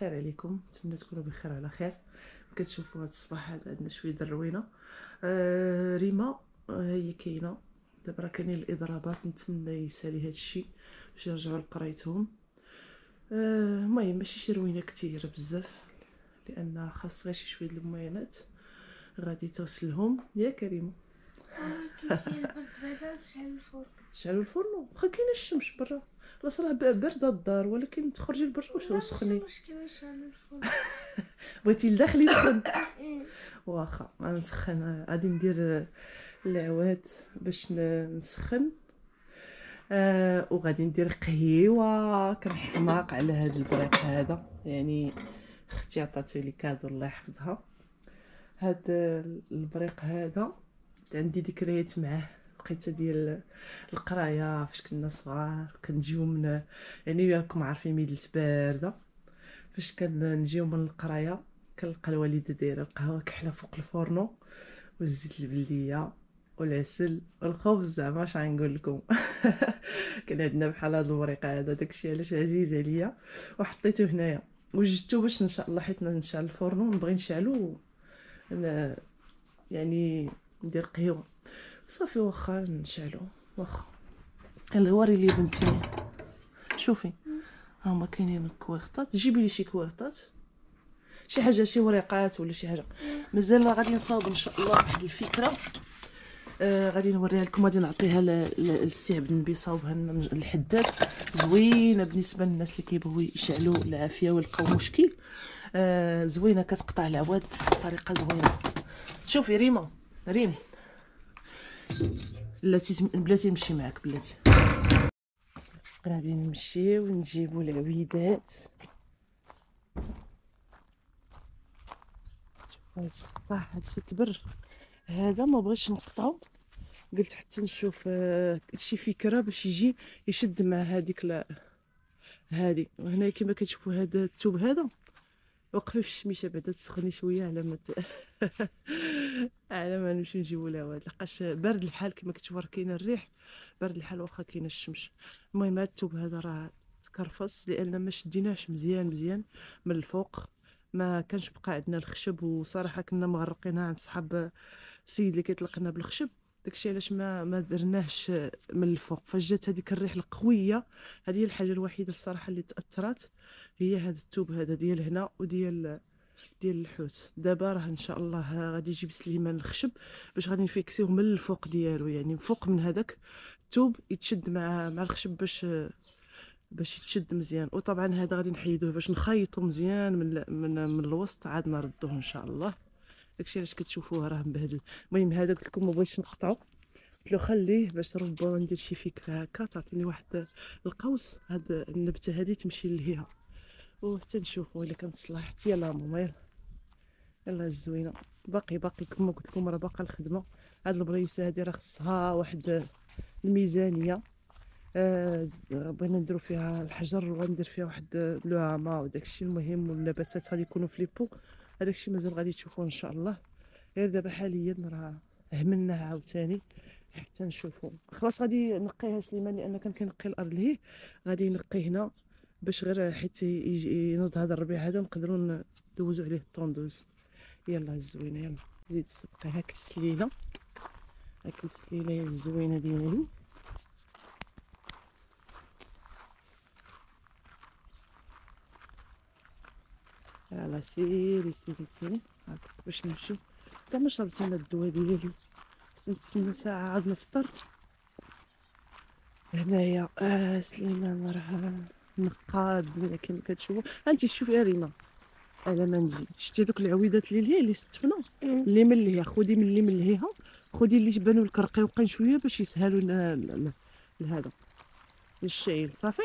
بخير عليكم نتمنى تكونوا بخير على خير كتشوفوا هذا الصباح هذا عندنا شويه د الروينه آه ريما آه، هي كاينه دابا راه كاينين الاضرابات نتمنى يسالي هذا الشيء باش يرجعوا لقرايتهم آه، المهم آه ماشي شي روينه كثيره بزاف لان خاص غير شي شويه د المعينات غادي توصلهم يا كريمه آه، كيجي البرد بعدا شعلوا الفرن شعلوا الفرن واخا كاينه الشمس برا بلاصه راه بارده الدار ولكن تخرجي لبرا سخني بغيتي لداخل يسخن إيه. واخا غنسخن غادي ندير العواد باش نسخن آه وغادي ندير قهيوه كنحماق على هذا البريق هذا يعني اختي عطاتو لي كادو الله يحفظها هاد البريق هذا عندي ذكريات معاه بقيت ديال القرايه فاش كنا صغار كنجيو من يعني راكم عارفين ميدلت بارده فاش كنجيو من القرايه كنلقى الوالده دايره القهوه كحله فوق الفورنو والزيت البلديه والعسل والخبز زعما اش غنقول لكم كان عندنا بحال هاد الوريقه هذا داكشي علاش عزيز عليا وحطيته هنايا وجدته باش ان شاء الله حيت نشعل الفرن ونبغي نشعلو يعني ندير قهوه صافي واخا نشعلو واخا يلا وري لي بنتي شوفي ها هما كاينين الكويرطات جيبي لي شي كويرطات شي حاجه شي وريقات ولا شي حاجه مازال غادي نصاوب ان شاء الله واحد الفكره آه غادي نوريها لكم غادي نعطيها للسي عبد النبي صاوبها الحداد زوينه بالنسبه للناس اللي كيبغيو يشعلوا العافيه ويلقاو مشكل آه زوينه كتقطع العواد بطريقه زوينه شوفي ريما ريم بلاتي بلاتي نمشي معاك بلاتي غادي نمشي ونجيبو العويدات التفاح هادشي كبر هذا ما بغيتش نقطعو قلت حتى نشوف آه، شي فكره باش يجي يشد مع هذيك هذه هنا كما كتشوفوا هذا الثوب هذا وقفي في الشميشه بعدا تسخني شويه على ما مت... على ما نمشي نجيبو الهواء لقاش بارد الحال كما كتشوفوا كاين الريح بارد الحال واخا كاين الشمس المهم هاد الثوب هذا راه تكرفص لان ما شديناهش مزيان مزيان من الفوق ما كانش بقى عندنا الخشب وصراحه كنا مغرقينها عند صحاب السيد اللي كيطلقنا بالخشب داكشي علاش ما ما درناهش من الفوق فجات هذيك الريح القويه هذه هي الحاجه الوحيده الصراحه اللي تاثرت هي هاد التوب هذا ديال هنا وديال ديال الحوت دابا راه ان شاء الله غادي يجيب سليمان الخشب باش غادي نفيكسيوه من الفوق ديالو يعني فوق من هذاك التوب يتشد مع مع الخشب باش باش يتشد مزيان وطبعا هذا غادي نحيدوه باش نخيطو مزيان من من, من الوسط عاد نردوه ان شاء الله داكشي علاش كتشوفوه راه مبهدل المهم هذا قلت لكم ما بغيتش نقطعو قلت له خليه باش ربما ندير شي فكره هكا تعطيني واحد القوس هاد النبته هذه تمشي لهيها وحتى نشوفوا الا كانت صلاحت يلا ماما يلا يلا الزوينه باقي باقي كما قلت لكم راه باقا الخدمه هاد البريسه هادي راه خصها واحد الميزانيه آه بغينا نديرو فيها الحجر وغندير فيها واحد لوعامه وداكشي المهم والنباتات غادي يكونوا في ليبو هذاكشي مازال غادي تشوفوه ان شاء الله غير دابا حاليا راه هملناها عاوتاني حتى نشوفو خلاص غادي نقيها سليمان لان كان كنقي الارض لهيه غادي نقي هنا باش غير حيت يجي ينوض هذا الربيع هذا نقدروا ندوزو عليه الطوندوز يلا الزوينه يلا زيد سبقي هاك السليله هاك السليله الزوينه ديالي يلا سيري سيري سيري هاك باش نمشيو كاع ما شربت انا الدواء ديالي خصني نتسنى ساعه عاد نفطر هنايا آه سليمان مرحبا نقاد ولا كان كتشوفوا انت شوفي ريما على ما نجي شتي دوك العويدات اللي ليه اللي ستفنا اللي ملهيه خدي من اللي ملهيها خدي اللي جبانو وقين شويه باش يسهلوا لهذا للشعير صافي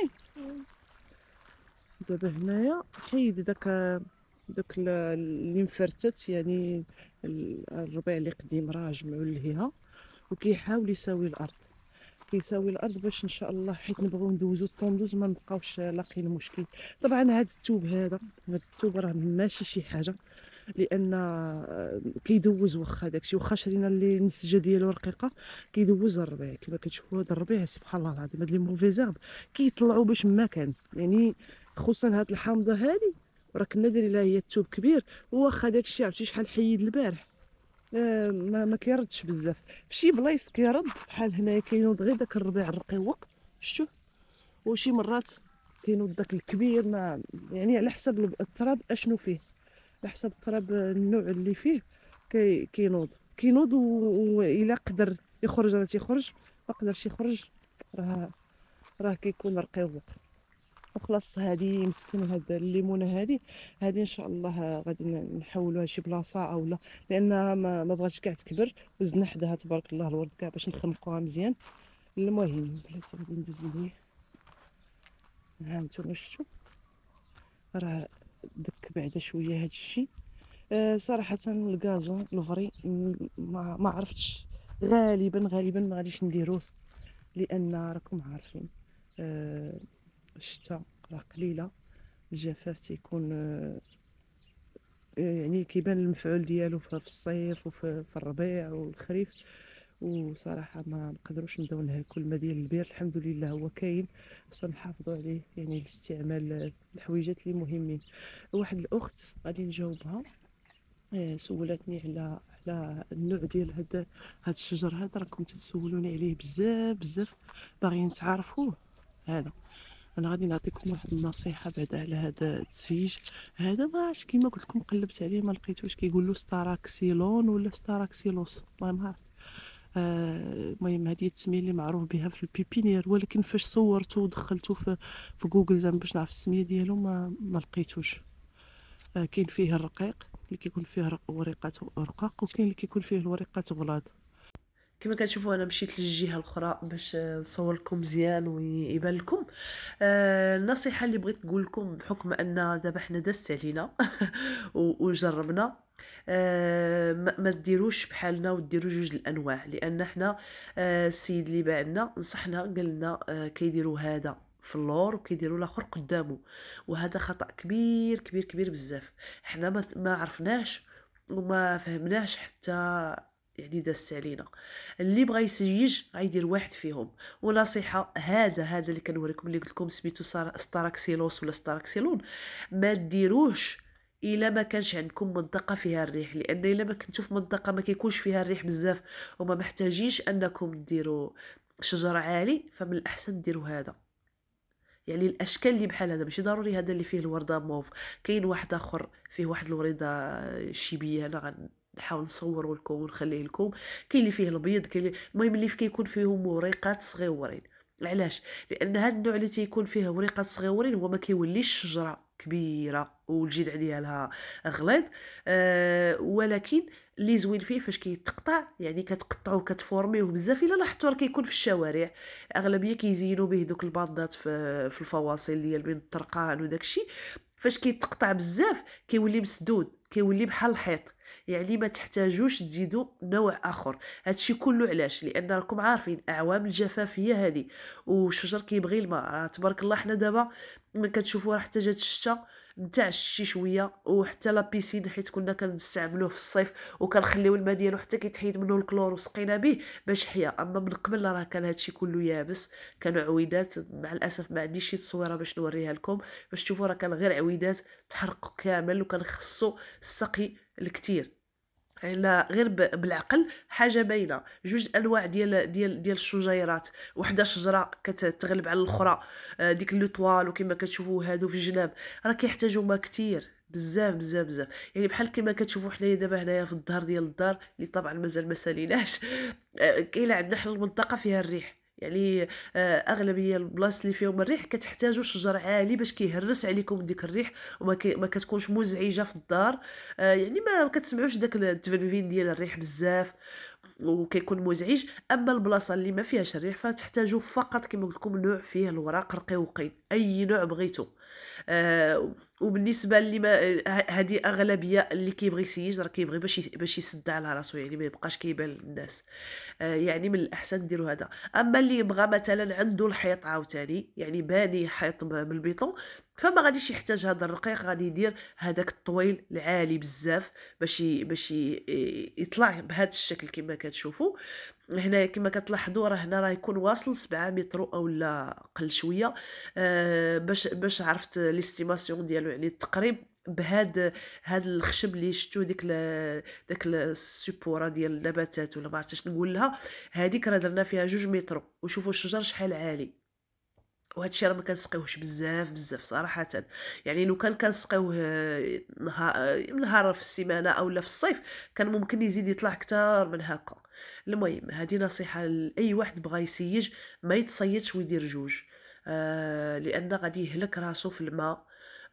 دابا هنايا حيد داك دوك اللي مفرتت يعني الربيع اللي قديم راه جمعوا لهيها وكيحاول يساوي الارض كيساوي الارض باش ان شاء الله حيت نبغيو ندوزو الطوندوز ما نبقاوش لاقيين المشكل طبعا هذا الثوب هذا هذا الثوب راه ماشي شي حاجه لان آه، كيدوز واخا داكشي واخا شرينا اللي النسجه ديالو رقيقه كيدوز الربيع كما كتشوفوا هذا الربيع سبحان الله العظيم هاد لي موفيزيرب كيطلعوا باش ما كان يعني خصوصا هاد الحامضه هذه راه كنا دايرين لها هي الثوب كبير واخا داكشي عرفتي شحال حيد البارح آه، ما, ما كيردش بزاف فشي بلايص كيرد بحال هنايا كينوض غير داك الربيع الرقيوق شتو وشي مرات كينوض داك الكبير ما يعني على حسب التراب اشنو فيه على حسب التراب النوع اللي فيه كي كينوض كينوض والا قدر يخرج راه تيخرج ما قدرش يخرج راه راه كيكون رقيوق وخلاص هذه مسكين هاد الليمونه هذه هذه ان شاء الله غادي نحولوها شي بلاصه اولا لانها ما, ما بغاتش كاع تكبر وزدنا حداها تبارك الله الورد كاع باش نخنقوها مزيان المهم بلاتي غادي ندوز ليه ها نتوما شفتوا راه دك بعدا شويه هاد الشيء أه صراحه الكازون الفري ما, ما عرفتش غالبا غالبا ما غاديش نديروه لان راكم عارفين أه الشتاء راه قليله الجفاف تيكون آه، آه، يعني كيبان المفعول ديالو في الصيف وفي الربيع والخريف وصراحه ما نقدروش نبداو نهلكوا الماء ديال البير الحمد لله هو كاين خصنا نحافظوا عليه يعني لاستعمال الحويجات اللي مهمين واحد الاخت غادي نجاوبها آه، سولتني على على النوع ديال هاد هاد الشجر هذا راكم تتسولوني عليه بزاف بزاف باغيين تعرفوه هذا انا غادي نعطيكم واحد النصيحه بعد على هذا التسيج هذا ما عرفتش كيما قلت لكم قلبت عليه ما لقيتوش كيقولوا ستاراكسيلون ولا ستاراكسيلوس والله ما عرفت آه، المهم آه هذه التسميه اللي معروف بها في البيبينير ولكن فاش صورته ودخلته في, في جوجل زعما باش نعرف السميه ديالو ما, ما لقيتوش آه كاين فيه الرقيق اللي كيكون فيه ورقات ورقاق وكاين اللي كيكون فيه الورقات غلاض كما كتشوفوا انا مشيت للجهه الاخرى باش آه، نصور لكم مزيان ويبان لكم آه النصيحه اللي بغيت نقول لكم بحكم ان دابا حنا دازت علينا وجربنا آه ما ديروش بحالنا وديروا جوج الانواع لان حنا آه السيد اللي باعنا نصحنا قال لنا آه كيديروا هذا في اللور وكيديروا الاخر قدامه وهذا خطا كبير كبير كبير بزاف حنا ما عرفناش وما فهمناش حتى يعني دازت علينا اللي بغى يسيج غيدير واحد فيهم ونصيحه هذا هذا اللي كنوريكم اللي قلت لكم سميتو ستاراكسيلوس ولا ستاراكسيلون ما ديروهش الا ما كانش عندكم منطقه فيها الريح لان الا ما كنتو في منطقه ما كيكونش فيها الريح بزاف وما محتاجينش انكم ديروا شجر عالي فمن الاحسن ديروا هذا يعني الاشكال اللي بحال هذا ماشي ضروري هذا اللي فيه الورده موف كاين واحد اخر فيه واحد الوريده شيبيه انا غن نحاول نصوره لكم ونخليه لكم كاين اللي فيه الابيض كاين المهم اللي كيكون فيهم وريقات صغيورين علاش لان هذا النوع اللي تيكون فيه وريقات صغيورين هو ما كيوليش شجره كبيره والجذع ديالها غليظ أه ولكن اللي زوين فيه فاش كيتقطع يعني كتقطعوه كتفورميوه بزاف الا لاحظتوا راه كيكون في الشوارع اغلبيه كيزينوا به دوك الباندات في, في الفواصل ديال بين الطرقان وداكشي فاش كيتقطع بزاف كيولي مسدود كيولي بحال الحيط يعني ما تحتاجوش تزيدوا نوع اخر هادشي كله علاش لان راكم عارفين اعوام الجفاف هي هذه والشجر كيبغي الماء آه، تبارك الله حنا دابا ملي كتشوفوا راه حتى جات الشتاء نتاع شي شويه وحتى لا بيسين حيت كنا كنستعملوه في الصيف وكنخليو الماء ديالو حتى كيتحيد منه الكلور وسقينا به باش حيا اما من قبل راه كان هادشي كله يابس كانوا عويدات مع الاسف ما عنديش شي تصويره باش نوريها لكم باش تشوفوا راه كان غير عويدات تحرق كامل وكان خصو السقي الكثير لا غير بالعقل حاجه باينه جوج انواع ديال ديال ديال الشجيرات وحده شجره كتغلب على الاخرى آه، ديك لوطوال وكما كتشوفوا هادو في الجناب راه كيحتاجوا ما كثير بزاف بزاف بزاف يعني بحال كما كتشوفوا حنايا دابا هنايا في الظهر ديال الدار اللي طبعا مازال ما ساليناش آه، كاينه عندنا حنا المنطقه فيها الريح يعني اغلبيه البلاص اللي فيهم الريح كتحتاجوا شجر عالي باش كيهرس عليكم ديك الريح وما كي ما كتكونش مزعجه في الدار آه، يعني ما كتسمعوش داك التفنفين ديال الريح بزاف وكيكون مزعج اما البلاصه اللي ما فيهاش الريح فتحتاجوا فقط كما قلت لكم نوع فيه الوراق رقيقين اي نوع بغيتو آه، وبالنسبه اللي ما آه، هذه اغلبيه اللي كيبغي يسيج راه كيبغي باش باش يسد على راسو يعني ما يبقاش كيبان للناس آه، يعني من الاحسن ديروا هذا اما اللي يبغى مثلا عنده الحيط عاوتاني يعني باني حيط بالبيطون فما غاديش يحتاج هذا الرقيق غادي يدير هذاك الطويل العالي بزاف باش باش يطلع بهذا الشكل كما كتشوفوا هنا كما كتلاحظوا راه هنا راه يكون واصل 7 متر لا قل شويه آه، باش باش عرفت ليستيماسيون ديالو يعني التقريب بهاد هاد الخشب اللي شفتو ديك ل... داك السبوره ديال النباتات ولا ما عرفتش نقول لها هذيك راه درنا فيها جوج متر وشوفوا الشجر شحال عالي وهذا الشيء راه ما كنسقيوهش بزاف بزاف صراحه يعني لو كان كنسقيوه آه، آه، نهار في السيمانه اولا في الصيف كان ممكن يزيد يطلع اكثر من هكا المهم هذه نصيحه لاي واحد بغى يسيج ما يتصيدش ويدير جوج آه لان غادي يهلك راسو في الماء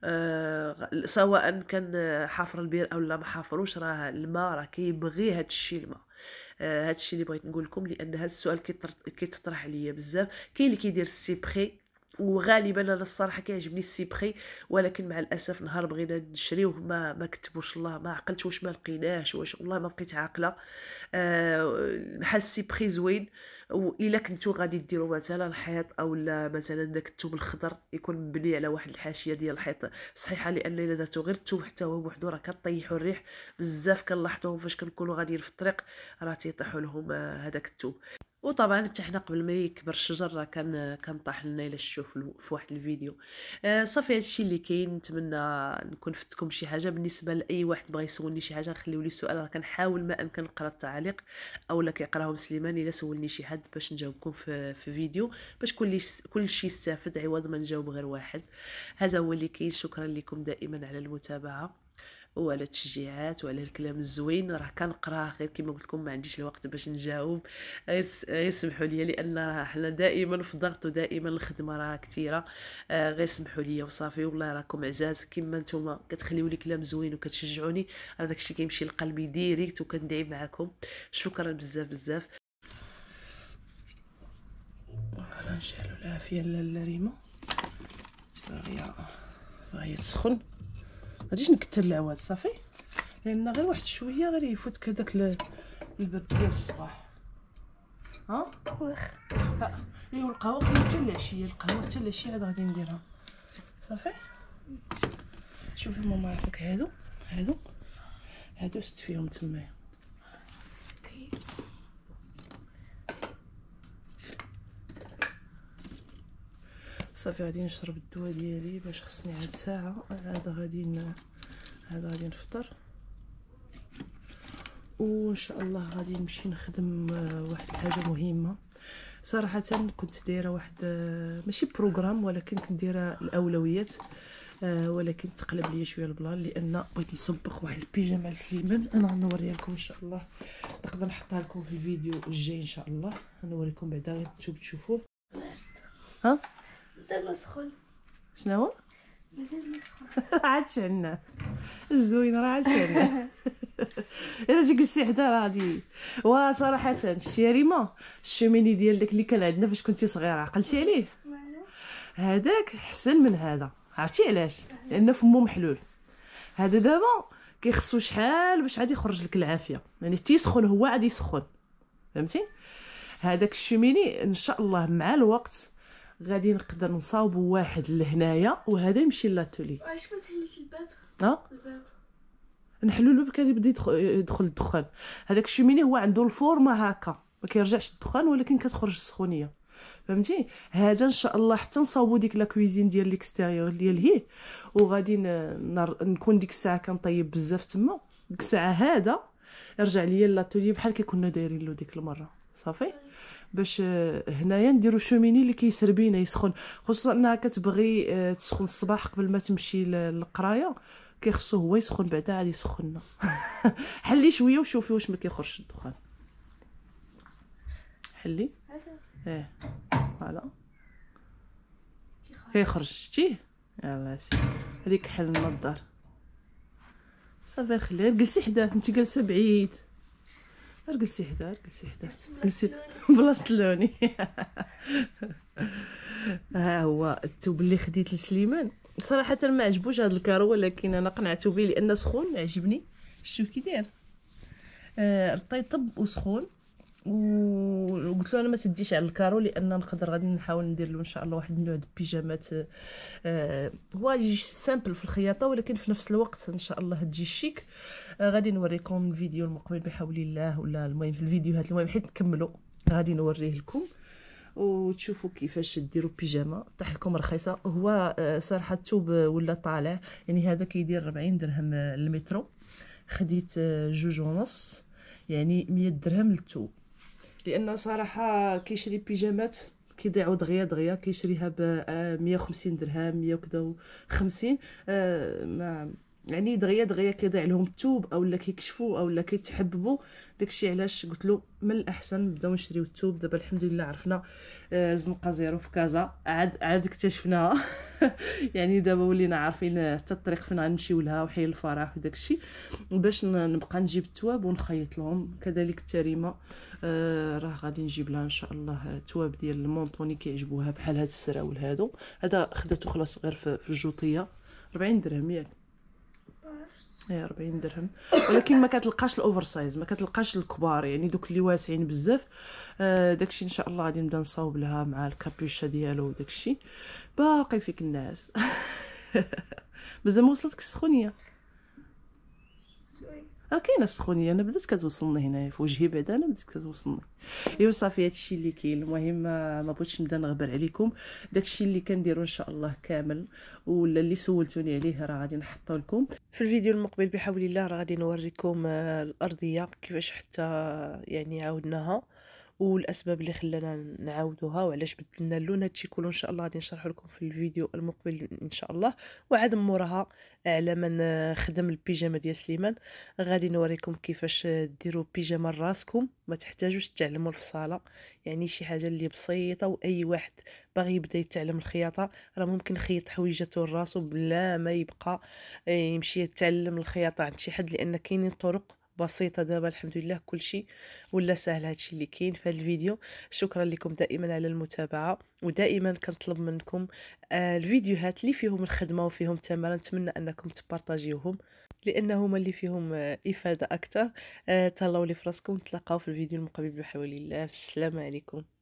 آه سواء كان حافر البير او لا ما حافروش راه الماء راه كيبغي هذا الشيء الماء آه هذا الشيء اللي بغيت نقول لكم لان هذا السؤال كيتطرح عليا بزاف كاين اللي كيدير السي بخي وغالبا انا الصراحه كيعجبني السيبخي ولكن مع الاسف نهار بغينا نشريوه ما ما كتبوش الله ما عقلتش واش ما لقيناش واش والله ما بقيت عاقله أه بحال السيبخي زوين والا كنتو غادي ديروا مثلا حيط او مثلا داك الثوب الخضر يكون مبني على واحد الحاشيه ديال الحيط صحيحه لان الا درتو غير الثوب حتى هو بوحدو راه كطيحوا الريح بزاف كنلاحظوهم فاش كنكونوا غاديين في الطريق راه تيطيحوا لهم هذاك آه، الثوب وطبعا حتى حنا قبل ما يكبر الشجر راه كان كان طاح لنا الى الشوف في واحد الفيديو صافي آه، صافي هادشي اللي كاين نتمنى نكون فتكم شي حاجه بالنسبه لاي واحد بغى يسولني شي حاجه خليو لي سؤال راه كنحاول ما امكن نقرا التعاليق اولا كيقراهم سليمان الا سولني شي حد باش نجاوبكم في, في فيديو باش كل كلشي يستافد عوض ما نجاوب غير واحد هذا هو اللي كاين شكرا لكم دائما على المتابعه ولا التشجيعات وعلى الكلام الزوين راه كنقراه غير كما قلت لكم ما عنديش الوقت باش نجاوب غير سمحوا لي لان راه حنا دائما في ضغط ودائما الخدمه راه كثيره آه، غير سمحوا لي وصافي والله راكم عزاز كما نتوما كتخليوا لي كلام زوين وكتشجعوني راه داكشي كيمشي لقلبي ديريكت وكندعي معكم شكرا بزاف بزاف راه نشالو العافيه لاله ريما تبغيها باغيه تسخن غاديش نكثر العواد صافي لان غير واحد شويه غير يفوتك كذاك البرد ديال الصباح ها واخا آه. ايوا القهوه خليها حتى العشيه القهوه حتى العشيه عاد غادي نديرها صافي شوفي ماما عطيك هادو هادو هادو ست فيهم تمايا صافي غادي نشرب الدواء ديالي باش خصني عاد ساعه عاد غادي عاد غادي نفطر وان شاء الله غادي نمشي نخدم آه، واحد الحاجه مهمه صراحه كنت دايره واحد آه، ماشي بروغرام ولكن كنت دايره الاولويات آه، ولكن تقلب لي شويه البلان لان بغيت نصبغ واحد البيجامه لسليمان انا غنوريها لكم ان شاء الله نقدر نحطها لكم في الفيديو الجاي ان شاء الله غنوريكم بعدا غير تشوفوه ها مازال مسخون شنو مازال مسخون عادش عندنا الزوين راه عادش عندنا الا جي جلسي حدا راه غادي وصراحه ريما الشوميني ديال داك اللي كان عندنا فاش كنتي صغيره عقلتي عليه هذاك حسن من هذا عرفتي علاش لان فمو محلول هذا دابا كيخصو شحال باش عاد يخرج لك العافيه يعني تيسخن هو عاد يسخن فهمتي هذاك الشوميني ان شاء الله مع الوقت غادي نقدر نصاوب واحد لهنايا وهذا يمشي لاتولي واش ما الباب ها نحلو الباب كان يبدا يدخل الدخان هذاك الشوميني هو عنده الفورما هكا ما كيرجعش الدخان ولكن كتخرج السخونيه فهمتي هذا ان شاء الله حتى نصاوبو ديك لا كويزين ديال ليكستيريور ديال هيه وغادي نر... نكون ديك الساعه كنطيب بزاف تما ديك الساعه هذا رجع ليا لاتولي بحال كي كنا دايرين له ديك المره صافي باش آه، هنايا نديرو شوميني اللي كيسربينا يسخن خصوصا انها كتبغي آه، تسخن الصباح قبل ما تمشي للقرايه كيخصو هو يسخن بعدا عاد يسخننا حلي شويه وشوفي واش ما كيخرجش الدخان حلي ايه فوالا كيخرج شتيه يلا سي هذيك حلنا الدار صافي خليها جلسي حداه انت جالسه بعيد ارجلسي حدا ارجلسي حدا جلسي بلاصه لوني ها هو الثوب اللي خديت لسليمان صراحه ما عجبوش هذا الكارو ولكن انا قنعتو به لان سخون عجبني شوف كي داير آه رطيطب وسخون وقلت له انا ما تديش على الكارو لان نقدر غادي نحاول ندير له ان شاء الله واحد النوع د البيجامات آه هو يجي سامبل في الخياطه ولكن في نفس الوقت ان شاء الله تجي شيك آه غادي نوريكم الفيديو المقبل بحول الله ولا المهم في الفيديوهات المهم حيت نكملوا غادي نوريه لكم وتشوفوا كيفاش ديروا بيجاما طاح لكم رخيصه هو آه، صراحه الثوب ولا طالع يعني هذا كيدير 40 درهم آه، المترو خديت آه، جوج ونص يعني 100 درهم للثوب لانه صراحه كيشري بيجامات كيضيعوا دغيا دغيا كيشريها ب 150 درهم 100 وكذا 50 ما يعني دغيا دغيا كيضيع لهم الثوب اولا كيكشفوا اولا كيتحببوا داكشي علاش قلت له من الاحسن نبداو نشريو الثوب دابا الحمد لله عرفنا آه، زنقه زيرو في كازا عاد عاد اكتشفناها يعني دابا ولينا عارفين حتى الطريق فين غنمشيو لها وحي الفرح وداكشي باش نبقى نجيب التواب ونخيط لهم كذلك التريمه آه راه غادي نجيب لها ان شاء الله التواب ديال المونطوني كيعجبوها بحال هاد السراول هادو هذا خداتو خلاص غير في الجوطيه 40 درهم ياك اي 40 درهم ولكن ما كتلقاش الاوفر سايز ما كتلقاش الكبار يعني دوك اللي واسعين بزاف آه داكشي ان شاء الله غادي نبدا نصاوب لها مع الكابوشه ديالو وداكشي باقي فيك الناس مازال ما وصلتكش السخونيه راه كاينه السخونيه انا بدات كتوصلني هنا في وجهي بعدا انا بدات كتوصلني ايوا صافي هادشي اللي كاين المهم آه، ما بغيتش نبدا نغبر عليكم داكشي اللي كنديرو ان شاء الله كامل ولا اللي سولتوني عليه راه غادي نحطو لكم في الفيديو المقبل بحول الله راه غادي نوريكم آه، الارضيه كيفاش حتى آه، يعني عاودناها والاسباب اللي خلانا نعاودوها وعلاش بدلنا اللون هادشي كله ان شاء الله غادي نشرح لكم في الفيديو المقبل ان شاء الله وعاد موراها على من خدم البيجامه ديال سليمان غادي نوريكم كيفاش ديروا بيجامه لراسكم ما تحتاجوش تعلموا الفصاله يعني شي حاجه اللي بسيطه واي واحد باغي يبدا يتعلم الخياطه راه ممكن يخيط حويجاتو لراسو بلا ما يبقى يمشي يتعلم الخياطه عند شي حد لان كاينين طرق بسيطه دابا الحمد لله كل شيء ولا سهل هادشي اللي كاين في الفيديو شكرا لكم دائما على المتابعه ودائما كنطلب منكم آه، الفيديوهات اللي فيهم الخدمه وفيهم التمارين نتمنى انكم تبارطاجيوهم لانهما اللي فيهم آه، افاده اكثر آه، تهلاو لي فراسكم نتلاقاو في الفيديو المقبل بحول الله السلام عليكم